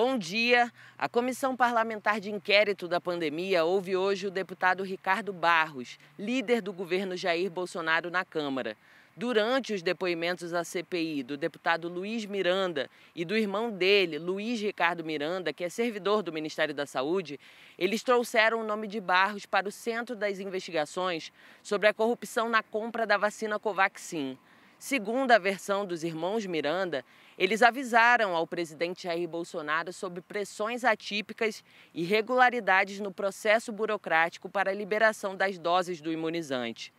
Bom dia. A Comissão Parlamentar de Inquérito da Pandemia ouve hoje o deputado Ricardo Barros, líder do governo Jair Bolsonaro na Câmara. Durante os depoimentos à CPI do deputado Luiz Miranda e do irmão dele, Luiz Ricardo Miranda, que é servidor do Ministério da Saúde, eles trouxeram o nome de Barros para o centro das investigações sobre a corrupção na compra da vacina Covaxin. Segundo a versão dos irmãos Miranda, eles avisaram ao presidente Jair Bolsonaro sobre pressões atípicas e irregularidades no processo burocrático para a liberação das doses do imunizante.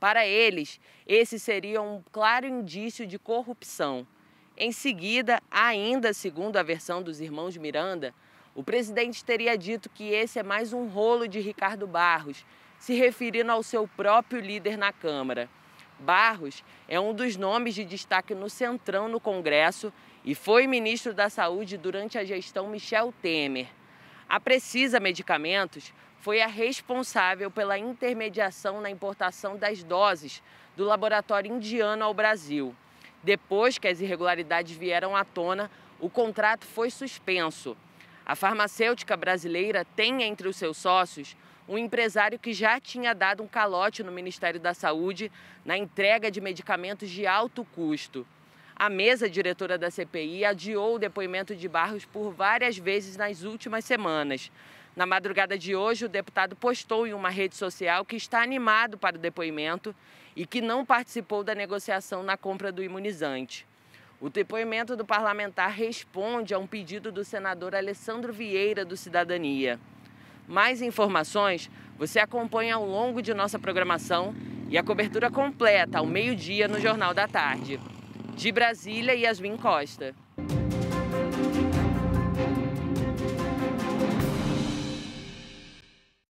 Para eles, esse seria um claro indício de corrupção. Em seguida, ainda segundo a versão dos irmãos Miranda, o presidente teria dito que esse é mais um rolo de Ricardo Barros, se referindo ao seu próprio líder na Câmara. Barros é um dos nomes de destaque no Centrão no Congresso e foi ministro da Saúde durante a gestão Michel Temer. A Precisa Medicamentos foi a responsável pela intermediação na importação das doses do laboratório indiano ao Brasil. Depois que as irregularidades vieram à tona, o contrato foi suspenso. A farmacêutica brasileira tem entre os seus sócios um empresário que já tinha dado um calote no Ministério da Saúde na entrega de medicamentos de alto custo. A mesa diretora da CPI adiou o depoimento de Barros por várias vezes nas últimas semanas. Na madrugada de hoje, o deputado postou em uma rede social que está animado para o depoimento e que não participou da negociação na compra do imunizante. O depoimento do parlamentar responde a um pedido do senador Alessandro Vieira, do Cidadania. Mais informações você acompanha ao longo de nossa programação e a cobertura completa ao meio-dia no Jornal da Tarde. De Brasília, Yasmin Costa.